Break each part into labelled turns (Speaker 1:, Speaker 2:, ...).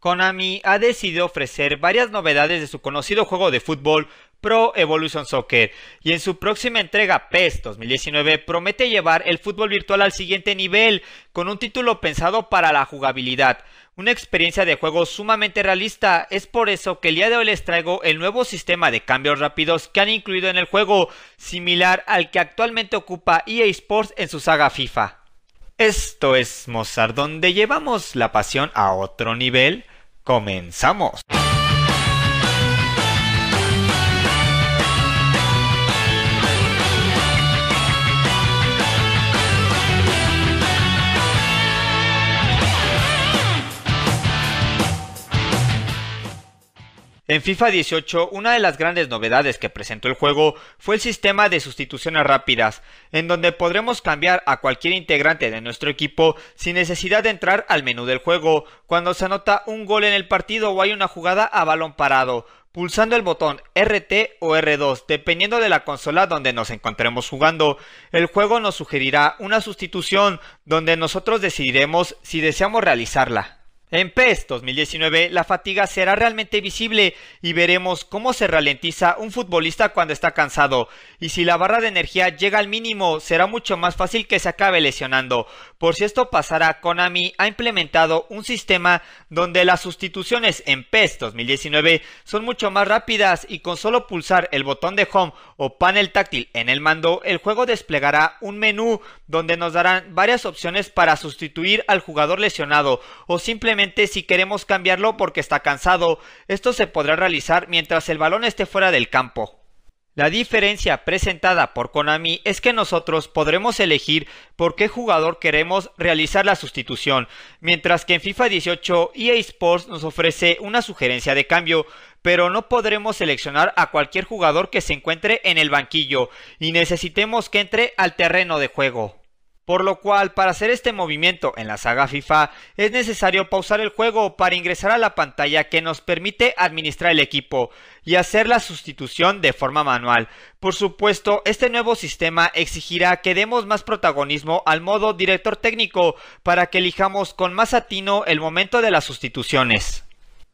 Speaker 1: Konami ha decidido ofrecer varias novedades de su conocido juego de fútbol Pro Evolution Soccer y en su próxima entrega PES 2019 promete llevar el fútbol virtual al siguiente nivel con un título pensado para la jugabilidad, una experiencia de juego sumamente realista, es por eso que el día de hoy les traigo el nuevo sistema de cambios rápidos que han incluido en el juego, similar al que actualmente ocupa EA Sports en su saga FIFA. Esto es Mozart, donde llevamos la pasión a otro nivel ¡Comenzamos! En FIFA 18, una de las grandes novedades que presentó el juego fue el sistema de sustituciones rápidas, en donde podremos cambiar a cualquier integrante de nuestro equipo sin necesidad de entrar al menú del juego cuando se anota un gol en el partido o hay una jugada a balón parado, pulsando el botón RT o R2 dependiendo de la consola donde nos encontremos jugando. El juego nos sugerirá una sustitución donde nosotros decidiremos si deseamos realizarla. En PES 2019 la fatiga será realmente visible y veremos cómo se ralentiza un futbolista cuando está cansado y si la barra de energía llega al mínimo será mucho más fácil que se acabe lesionando. Por si esto pasará, Konami ha implementado un sistema donde las sustituciones en PES 2019 son mucho más rápidas y con solo pulsar el botón de home o panel táctil en el mando el juego desplegará un menú donde nos darán varias opciones para sustituir al jugador lesionado o simplemente si queremos cambiarlo porque está cansado. Esto se podrá realizar mientras el balón esté fuera del campo. La diferencia presentada por Konami es que nosotros podremos elegir por qué jugador queremos realizar la sustitución, mientras que en FIFA 18 EA Sports nos ofrece una sugerencia de cambio, pero no podremos seleccionar a cualquier jugador que se encuentre en el banquillo y necesitemos que entre al terreno de juego por lo cual para hacer este movimiento en la saga FIFA es necesario pausar el juego para ingresar a la pantalla que nos permite administrar el equipo y hacer la sustitución de forma manual. Por supuesto, este nuevo sistema exigirá que demos más protagonismo al modo director técnico para que elijamos con más atino el momento de las sustituciones.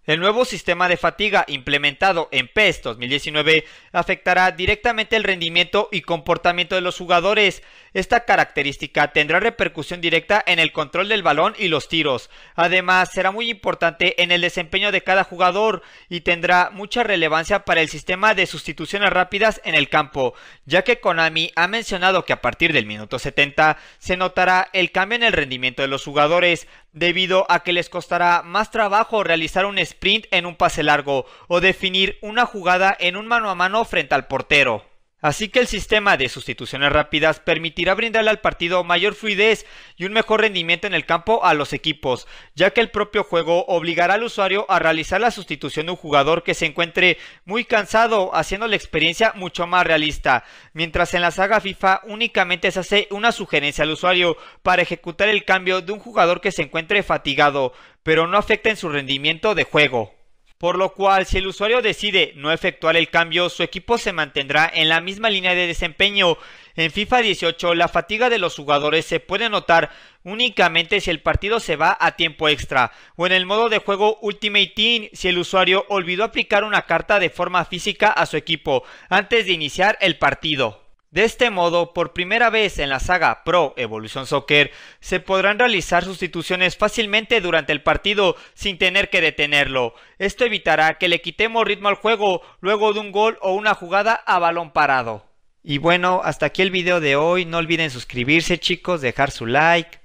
Speaker 1: El nuevo sistema de fatiga implementado en PES 2019 afectará directamente el rendimiento y comportamiento de los jugadores. Esta característica tendrá repercusión directa en el control del balón y los tiros. Además, será muy importante en el desempeño de cada jugador y tendrá mucha relevancia para el sistema de sustituciones rápidas en el campo, ya que Konami ha mencionado que a partir del minuto 70 se notará el cambio en el rendimiento de los jugadores, debido a que les costará más trabajo realizar un sprint en un pase largo o definir una jugada en un mano a mano frente al portero. Así que el sistema de sustituciones rápidas permitirá brindarle al partido mayor fluidez y un mejor rendimiento en el campo a los equipos, ya que el propio juego obligará al usuario a realizar la sustitución de un jugador que se encuentre muy cansado, haciendo la experiencia mucho más realista, mientras en la saga FIFA únicamente se hace una sugerencia al usuario para ejecutar el cambio de un jugador que se encuentre fatigado, pero no afecta en su rendimiento de juego por lo cual si el usuario decide no efectuar el cambio, su equipo se mantendrá en la misma línea de desempeño. En FIFA 18 la fatiga de los jugadores se puede notar únicamente si el partido se va a tiempo extra o en el modo de juego Ultimate Team si el usuario olvidó aplicar una carta de forma física a su equipo antes de iniciar el partido. De este modo, por primera vez en la saga Pro Evolution Soccer, se podrán realizar sustituciones fácilmente durante el partido sin tener que detenerlo. Esto evitará que le quitemos ritmo al juego luego de un gol o una jugada a balón parado. Y bueno, hasta aquí el video de hoy. No olviden suscribirse chicos, dejar su like.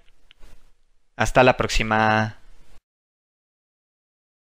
Speaker 1: Hasta la próxima.